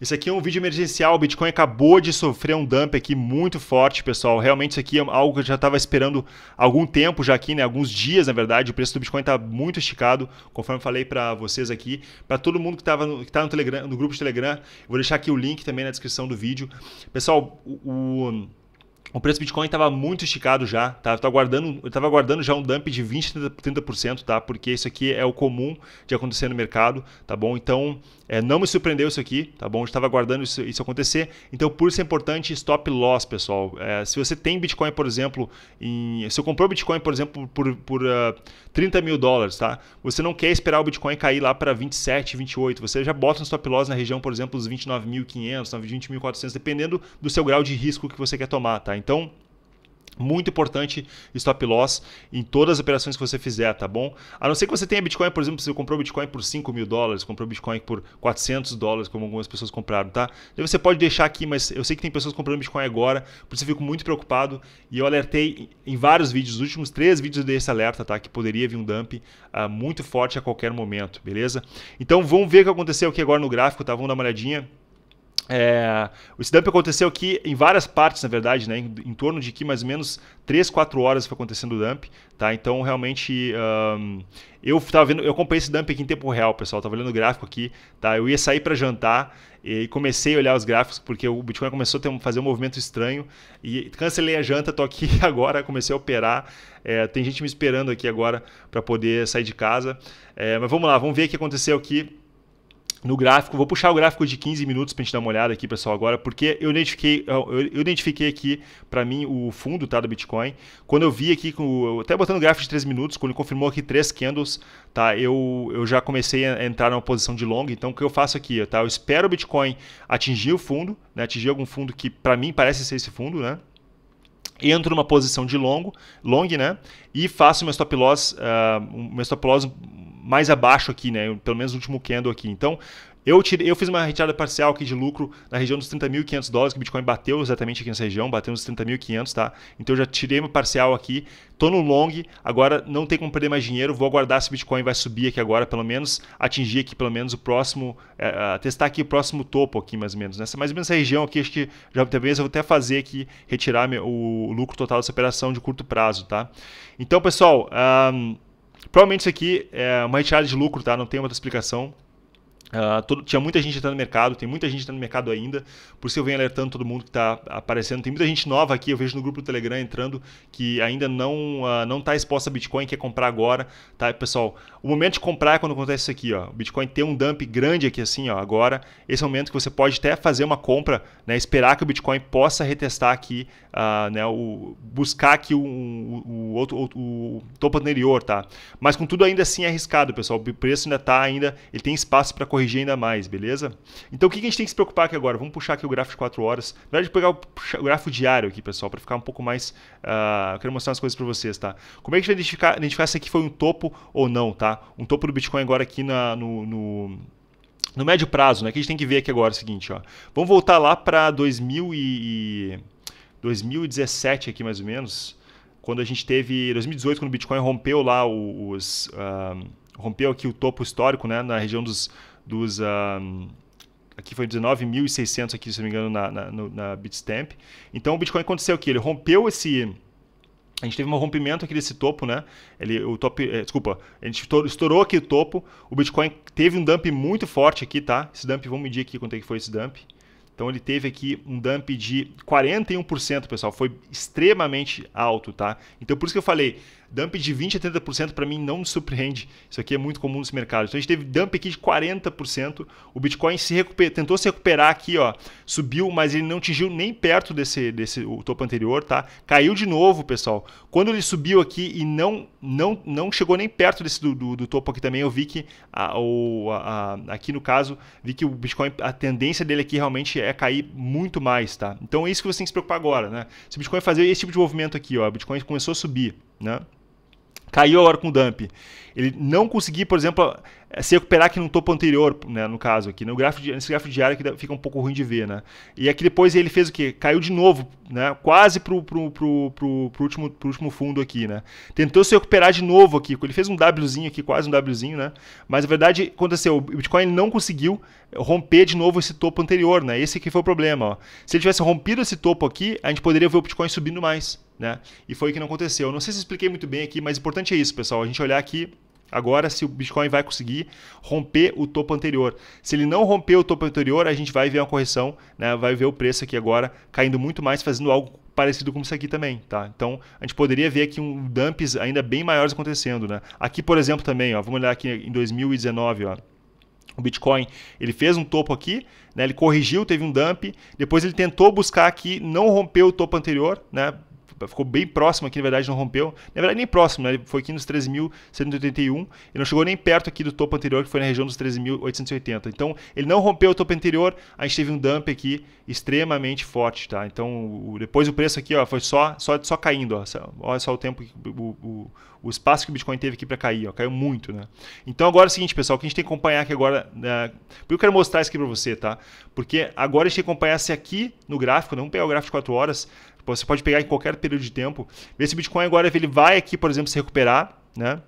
Isso aqui é um vídeo emergencial, o Bitcoin acabou de sofrer um dump aqui muito forte, pessoal. Realmente isso aqui é algo que eu já estava esperando há algum tempo já aqui, né? Alguns dias, na verdade. O preço do Bitcoin está muito esticado, conforme falei para vocês aqui. Para todo mundo que estava no, que tá no, Telegram, no grupo de Telegram, vou deixar aqui o link também na descrição do vídeo. Pessoal, o, o o preço do Bitcoin estava muito esticado já, tá? Eu estava guardando, eu guardando já um dump de 20%, 30%, tá? Porque isso aqui é o comum de acontecer no mercado, tá bom? Então, é, não me surpreendeu isso aqui, tá bom? Eu estava guardando isso, isso, acontecer. Então, por isso é importante stop loss, pessoal. É, se você tem Bitcoin, por exemplo, em, se eu comprou Bitcoin, por exemplo, por, por uh, ah, 30 mil dólares, tá? Você não quer esperar o Bitcoin cair lá para 27, 28. Você já bota um stop loss na região, por exemplo, dos 29.500, 20.400, dependendo do seu grau de risco que você quer tomar, tá? Então, muito importante stop loss em todas as operações que você fizer, tá bom? A não ser que você tenha Bitcoin, por exemplo, você comprou Bitcoin por 5 mil dólares, comprou Bitcoin por 400 dólares, como algumas pessoas compraram, tá? você pode deixar aqui, mas eu sei que tem pessoas comprando Bitcoin agora, por isso eu fico muito preocupado e eu alertei em vários vídeos, os últimos três vídeos desse alerta, tá? Que poderia vir um dump uh, muito forte a qualquer momento, beleza? Então vamos ver o que aconteceu aqui agora no gráfico, tá? Vamos dar uma olhadinha. É, o dump aconteceu aqui em várias partes, na verdade, né? Em, em, torno de que mais ou menos 3, 4 horas foi acontecendo o dump, tá? Então, realmente, um, eu tava vendo, eu acompanhei esse dump aqui em tempo real, pessoal. Tava olhando o gráfico aqui, tá? Eu ia sair para jantar e comecei a olhar os gráficos porque o Bitcoin começou a ter, fazer um movimento estranho e cancelei a janta, Estou aqui agora, comecei a operar. É, tem gente me esperando aqui agora para poder sair de casa. É, mas vamos lá, vamos ver o que aconteceu aqui no gráfico. Vou puxar o gráfico de 15 minutos para a gente dar uma olhada aqui, pessoal, agora, porque eu identifiquei, eu identifiquei aqui para mim o fundo tá, do Bitcoin. Quando eu vi aqui, até botando o gráfico de 3 minutos, quando confirmou aqui 3 candles, tá, eu, eu já comecei a entrar numa posição de long. Então, o que eu faço aqui? Tá, eu espero o Bitcoin atingir o fundo, né, atingir algum fundo que para mim parece ser esse fundo, né? entro numa posição de longo, long, né? E faço meu stop loss, uh, meu stop loss mais abaixo aqui, né? Pelo menos o último candle aqui. Então, eu, tirei, eu fiz uma retirada parcial aqui de lucro na região dos 30.500 dólares, que o Bitcoin bateu exatamente aqui nessa região, bateu nos 30.500, tá? Então eu já tirei meu parcial aqui, tô no long, agora não tem como perder mais dinheiro, vou aguardar se o Bitcoin vai subir aqui agora, pelo menos atingir aqui pelo menos o próximo, é, é testar aqui o próximo topo aqui mais ou menos, nessa né? mais ou menos essa região aqui, acho que já talvez eu vou até fazer aqui, retirar meu, o lucro total dessa operação de curto prazo, tá? Então pessoal... Um, Provavelmente isso aqui é uma retirada de lucro, tá? Não tem outra explicação. Uh, todo, tinha muita gente entrando no mercado, tem muita gente entrando no mercado ainda, por isso eu venho alertando todo mundo que está aparecendo. Tem muita gente nova aqui, eu vejo no grupo do Telegram entrando, que ainda não uh, não está exposta a Bitcoin, quer comprar agora, tá? Pessoal, o momento de comprar é quando acontece isso aqui, ó. O Bitcoin tem um dump grande aqui assim, ó, agora. Esse é o momento que você pode até fazer uma compra, né? Esperar que o Bitcoin possa retestar aqui, uh, né? O, buscar aqui o, o, outro, o, o topo anterior, tá? Mas tudo ainda assim é arriscado, pessoal. O preço ainda está ainda, ele tem espaço para correr corrigir ainda mais, beleza? Então o que a gente tem que se preocupar aqui agora? Vamos puxar aqui o gráfico de 4 horas. Na verdade, pegar o gráfico diário aqui, pessoal, para ficar um pouco mais... Uh, quero mostrar umas coisas para vocês, tá? Como é que a gente vai identificar, identificar se aqui foi um topo ou não, tá? Um topo do Bitcoin agora aqui na, no, no no médio prazo, né, que a gente tem que ver aqui agora é o seguinte, ó. Vamos voltar lá para 2017 aqui mais ou menos, quando a gente teve 2018 quando o Bitcoin rompeu lá os ah, rompeu aqui o topo histórico, né, na região dos dos. Um, aqui foi 19.600 aqui, se não me engano, na, na, na Bitstamp. Então o Bitcoin aconteceu o que Ele rompeu esse... A gente teve um rompimento aqui desse topo, né? Ele, o top, é, desculpa, a gente estourou aqui o topo. O Bitcoin teve um dump muito forte aqui, tá? Esse dump, vamos medir aqui quanto é que foi esse dump. Então ele teve aqui um dump de 41%, pessoal, foi extremamente alto, tá? Então por isso que eu falei, dump de 20 a 30% para mim não me surpreende. Isso aqui é muito comum nesse mercado. Então a gente teve dump aqui de 40%, o Bitcoin se tentou se recuperar aqui, ó, subiu, mas ele não atingiu nem perto desse desse o topo anterior, tá? Caiu de novo, pessoal. Quando ele subiu aqui e não não não chegou nem perto desse do, do, do topo aqui também, eu vi que a, o, a, a, aqui no caso, vi que o Bitcoin a tendência dele aqui realmente é é cair muito mais, tá? Então é isso que você tem que se preocupar agora, né? Se o Bitcoin fazer esse tipo de movimento aqui, ó, o Bitcoin começou a subir, né? Caiu agora com o dump. Ele não conseguir, por exemplo, é, se recuperar aqui no topo anterior, né, no caso aqui, no né, gráfico, nesse gráfico diário que fica um pouco ruim de ver, né? E aqui é depois ele fez o quê? Caiu de novo, né? Quase pro, pro, pro, pro, pro último, pro último fundo aqui, né? Tentou se recuperar de novo aqui, ele fez um Wzinho aqui, quase um Wzinho, né? Mas na verdade aconteceu, o Bitcoin não conseguiu romper de novo esse topo anterior, né? Esse que foi o problema, ó. Se ele tivesse rompido esse topo aqui, a gente poderia ver o Bitcoin subindo mais, né? E foi o que não aconteceu. Não sei se expliquei muito bem aqui, mas o importante é isso, pessoal, a gente olhar aqui agora se o Bitcoin vai conseguir romper o topo anterior. Se ele não romper o topo anterior, a gente vai ver uma correção, né? vai ver o preço aqui agora caindo muito mais, fazendo algo parecido com isso aqui também, tá? Então, a gente poderia ver aqui um dumps ainda bem maiores acontecendo, né? Aqui, por exemplo, também, ó, vamos olhar aqui em 2019, ó. O Bitcoin, ele fez um topo aqui, né? Ele corrigiu, teve um dump, depois ele tentou buscar aqui, não rompeu o topo anterior, né? ficou bem próximo aqui, na verdade não rompeu. Na verdade nem próximo, né? ele foi aqui nos 13.181 e não chegou nem perto aqui do topo anterior, que foi na região dos 13.880. Então ele não rompeu o topo anterior, a gente teve um dump aqui extremamente forte, tá? Então depois o preço aqui ó, foi só, só, só caindo, ó. olha só o tempo, o, o, o espaço que o Bitcoin teve aqui para cair, ó. caiu muito, né? Então agora é o seguinte, pessoal, o que a gente tem que acompanhar aqui agora, né? eu quero mostrar isso aqui para você, tá? Porque agora a gente tem que acompanhar se aqui no gráfico, não né? pegar o gráfico de 4 horas, você pode pegar em qualquer período de tempo. Ver se o Bitcoin agora ele vai aqui, por exemplo, se recuperar, né?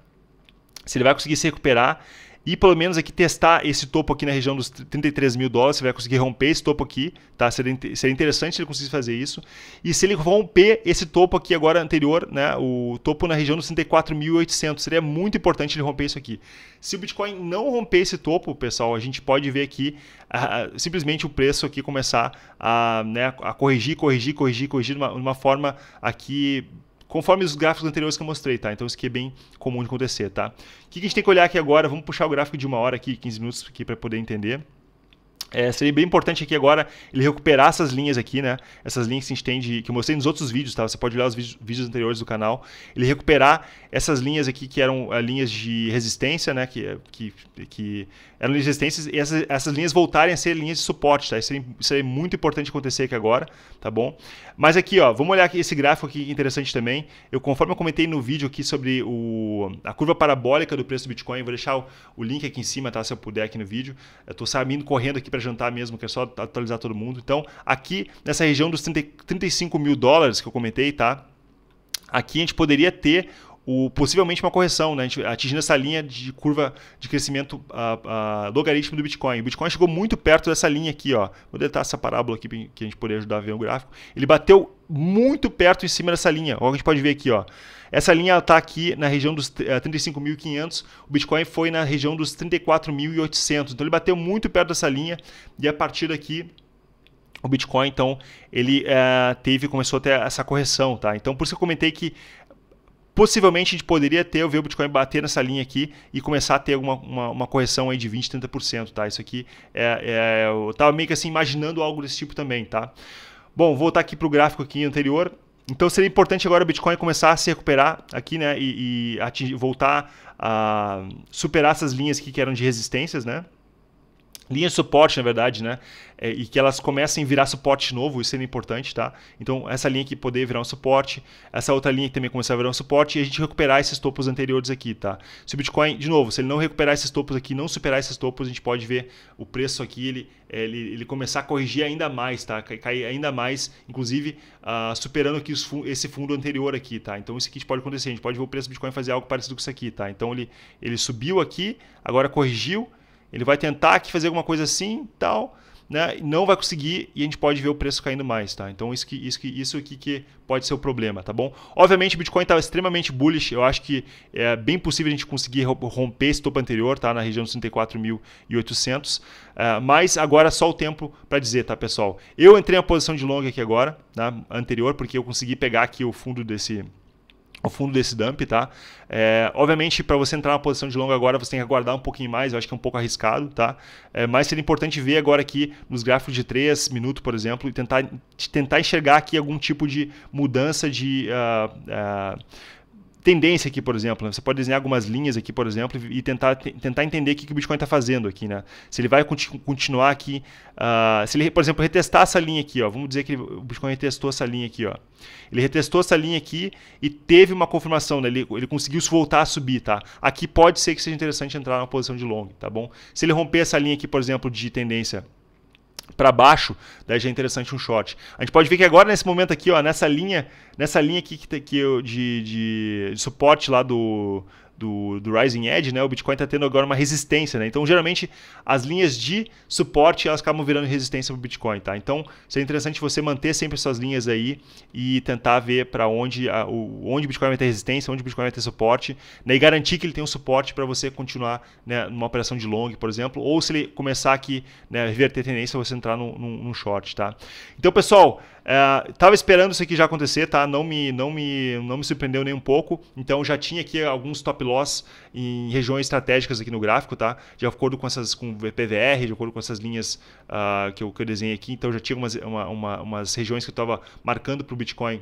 Se ele vai conseguir se recuperar e pelo menos aqui testar esse topo aqui na região dos 33 mil dólares, você vai conseguir romper esse topo aqui, tá? Seria, seria interessante se ele conseguisse fazer isso. E se ele romper esse topo aqui agora anterior, né? O topo na região dos 34.800, seria muito importante ele romper isso aqui. Se o Bitcoin não romper esse topo, pessoal, a gente pode ver aqui uh, simplesmente o preço aqui começar a, né, a corrigir, corrigir, corrigir, corrigir de uma, de uma forma aqui conforme os gráficos anteriores que eu mostrei, tá? Então isso aqui é bem comum de acontecer, tá? O que a gente tem que olhar aqui agora? Vamos puxar o gráfico de uma hora aqui, 15 minutos aqui para poder entender. É, seria bem importante aqui agora ele recuperar essas linhas aqui, né? Essas linhas que a gente tem de, que eu mostrei nos outros vídeos, tá? Você pode olhar os vídeos, anteriores do canal. Ele recuperar essas linhas aqui que eram eh, linhas de resistência, né? Que, eh, que, que eram linhas de resistência e essas, essas linhas voltarem a ser linhas de suporte, tá? Isso é, seria, seria é muito importante acontecer aqui agora, tá bom? Mas aqui, ó, vamos olhar aqui esse gráfico aqui interessante também. Eu, conforme eu comentei no vídeo aqui sobre o, a curva parabólica do preço do Bitcoin, vou deixar o, o link aqui em cima, tá? Se eu puder aqui no vídeo. Eu tô saindo correndo aqui para jantar mesmo, que é só atualizar todo mundo. Então, aqui nessa região dos 30, 35 mil dólares que eu comentei, tá? Aqui a gente poderia ter o, possivelmente uma correção, né? atingindo essa linha de curva de crescimento a, a, logaritmo do Bitcoin. O Bitcoin chegou muito perto dessa linha aqui, ó. vou deletar essa parábola aqui que a gente poderia ajudar a ver o gráfico. Ele bateu muito perto em cima dessa linha, ó, a gente pode ver aqui. Ó. Essa linha está aqui na região dos 35.500, eh, o Bitcoin foi na região dos 34.800, então ele bateu muito perto dessa linha e a partir daqui o Bitcoin, então, ele é, teve, começou a ter essa correção, tá? Então, por isso que eu comentei que possivelmente a gente poderia ter o ver o Bitcoin bater nessa linha aqui e começar a ter uma, uma, uma correção aí de 20%, 30%, tá? Isso aqui é, é, eu estava meio que assim imaginando algo desse tipo também, tá? Bom, voltar aqui para o gráfico aqui anterior. Então seria importante agora o Bitcoin começar a se recuperar aqui, né? E, e atingir, voltar a superar essas linhas aqui que eram de resistências, né? linha de suporte, na verdade, né? É, e que elas comecem a virar suporte novo, isso é importante, tá? Então, essa linha aqui poder virar um suporte, essa outra linha que também começar a virar um suporte, e a gente recuperar esses topos anteriores aqui, tá? Se o Bitcoin, de novo, se ele não recuperar esses topos aqui, não superar esses topos, a gente pode ver o preço aqui, ele, é, ele, ele começar a corrigir ainda mais, tá? Cair ainda mais, inclusive uh, superando aqui os, esse fundo anterior aqui, tá? Então, isso aqui pode acontecer, a gente pode ver o preço do Bitcoin fazer algo parecido com isso aqui, tá? Então, ele, ele subiu aqui, agora corrigiu, ele vai tentar aqui fazer alguma coisa assim, tal, né? Não vai conseguir e a gente pode ver o preço caindo mais, tá? Então isso que isso que isso aqui que pode ser o problema, tá bom? Obviamente o Bitcoin estava tá extremamente bullish, eu acho que é bem possível a gente conseguir romper esse topo anterior, tá? Na região dos 34.800, uh, ah, mas agora é só o tempo para dizer, tá, pessoal? Eu entrei na posição de longa aqui agora, né, anterior, porque eu consegui pegar aqui o fundo desse ao fundo desse dump, tá? É, obviamente, para você entrar na posição de longo agora, você tem que aguardar um pouquinho mais, eu acho que é um pouco arriscado, tá? É, mas seria importante ver agora aqui nos gráficos de 3 minutos, por exemplo, e tentar, tentar enxergar aqui algum tipo de mudança de. Uh, uh, tendência aqui, por exemplo. Né? Você pode desenhar algumas linhas aqui, por exemplo, e tentar, tentar entender o que, que o Bitcoin está fazendo aqui. Né? Se ele vai continuar aqui. Uh, se ele, por exemplo, retestar essa linha aqui, ó, vamos dizer que ele, o Bitcoin retestou essa linha aqui. Ó. Ele retestou essa linha aqui e teve uma confirmação, né? ele, ele conseguiu voltar a subir. Tá? Aqui pode ser que seja interessante entrar numa posição de long. Tá bom? Se ele romper essa linha aqui, por exemplo, de tendência para baixo, daí já é interessante um short. A gente pode ver que agora nesse momento aqui, ó, nessa linha, nessa linha aqui que, que eu, de, de, de suporte lá do do, do Rising Edge, né, o Bitcoin está tendo agora uma resistência. Né? Então, geralmente, as linhas de suporte elas acabam virando resistência para o Bitcoin. Tá? Então, seria interessante você manter sempre essas linhas aí e tentar ver para onde, o, onde o Bitcoin vai ter resistência, onde o Bitcoin vai ter suporte né? e garantir que ele tem um suporte para você continuar né, numa operação de long, por exemplo, ou se ele começar aqui, né, reverter tendência, você entrar num, num, num short. Tá? Então, pessoal, Uh, tava esperando isso aqui já acontecer, tá? Não me, não me, não me surpreendeu nem um pouco. Então já tinha aqui alguns top loss em regiões estratégicas aqui no gráfico, tá? De acordo com essas com PVR, de acordo com essas linhas uh, que, eu, que eu desenhei aqui, então já tinha umas, uma, uma, umas regiões que eu estava marcando para o Bitcoin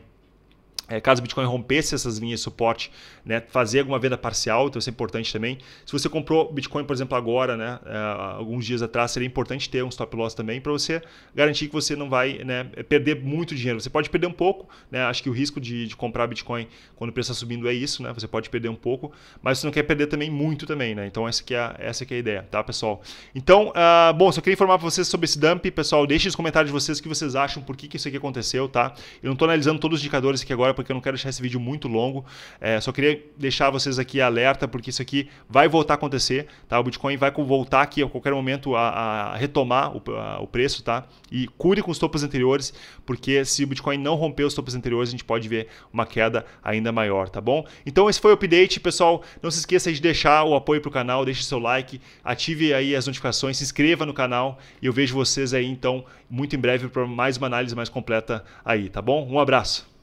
é, caso o Bitcoin rompesse essas linhas de suporte, né, fazer alguma venda parcial, então isso é importante também. Se você comprou Bitcoin, por exemplo, agora, né, é, alguns dias atrás, seria importante ter um stop loss também para você garantir que você não vai né, perder muito dinheiro. Você pode perder um pouco, né, acho que o risco de, de comprar Bitcoin quando o preço está subindo é isso, né, você pode perder um pouco, mas você não quer perder também muito também, né? Então essa que é a, essa que é a ideia, tá, pessoal? Então, uh, bom, só queria informar para vocês sobre esse dump, pessoal, Deixe nos comentários de vocês o que vocês acham, por que, que isso aqui aconteceu, tá? Eu não estou analisando todos os indicadores aqui agora, porque eu não quero deixar esse vídeo muito longo. É, só queria deixar vocês aqui alerta, porque isso aqui vai voltar a acontecer, tá? O Bitcoin vai voltar aqui a qualquer momento a, a retomar o, a, o preço, tá? E cure com os topos anteriores, porque se o Bitcoin não romper os topos anteriores, a gente pode ver uma queda ainda maior, tá bom? Então esse foi o update, pessoal. Não se esqueça de deixar o apoio para o canal, deixe seu like, ative aí as notificações, se inscreva no canal e eu vejo vocês aí então muito em breve para mais uma análise mais completa aí, tá bom? Um abraço.